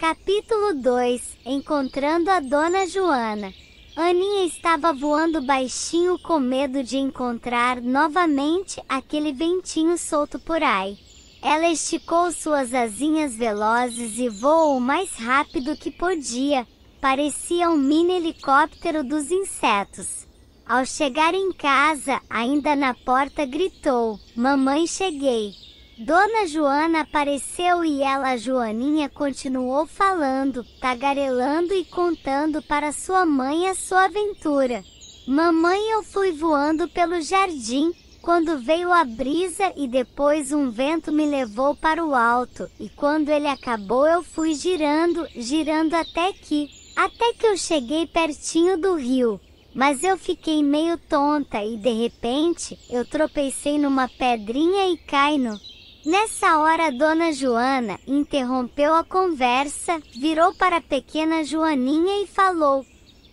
Capítulo 2 Encontrando a Dona Joana Aninha estava voando baixinho com medo de encontrar novamente aquele ventinho solto por aí. Ela esticou suas asinhas velozes e voou o mais rápido que podia. Parecia um mini helicóptero dos insetos. Ao chegar em casa, ainda na porta gritou: Mamãe, cheguei! Dona Joana apareceu e ela, Joaninha, continuou falando, tagarelando e contando para sua mãe a sua aventura. Mamãe, eu fui voando pelo jardim quando veio a brisa e depois um vento me levou para o alto, e quando ele acabou eu fui girando, girando até que, até que eu cheguei pertinho do rio. Mas eu fiquei meio tonta e de repente eu tropecei numa pedrinha e caí no Nessa hora, Dona Joana interrompeu a conversa, virou para a pequena Joaninha e falou: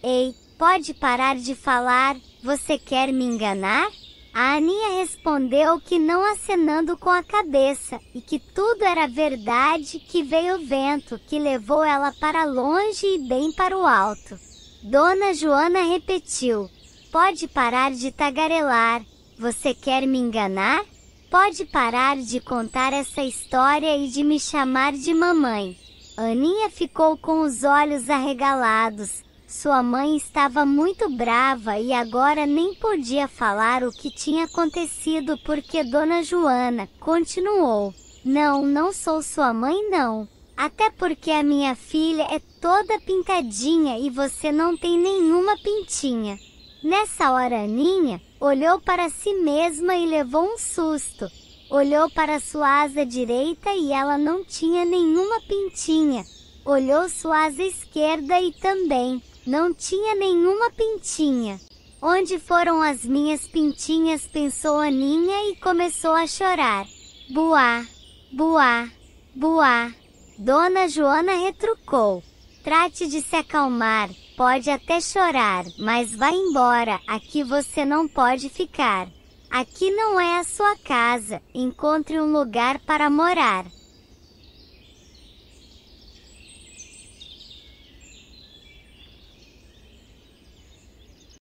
Ei, pode parar de falar? Você quer me enganar? A Aninha respondeu que não acenando com a cabeça e que tudo era verdade, que veio o vento, que levou ela para longe e bem para o alto. Dona Joana repetiu: Pode parar de tagarelar. Você quer me enganar? Pode parar de contar essa história e de me chamar de mamãe. Aninha ficou com os olhos arregalados. Sua mãe estava muito brava e agora nem podia falar o que tinha acontecido porque Dona Joana continuou: Não, não sou sua mãe, não. Até porque a minha filha é toda pintadinha e você não tem nenhuma pintinha. Nessa hora, Aninha olhou para si mesma e levou um susto. Olhou para sua asa direita e ela não tinha nenhuma pintinha. Olhou sua asa esquerda e também não tinha nenhuma pintinha. Onde foram as minhas pintinhas? pensou Aninha e começou a chorar. Buá, buá, buá. Dona Joana retrucou. Trate de se acalmar. Pode até chorar, mas vá embora, aqui você não pode ficar. Aqui não é a sua casa, encontre um lugar para morar.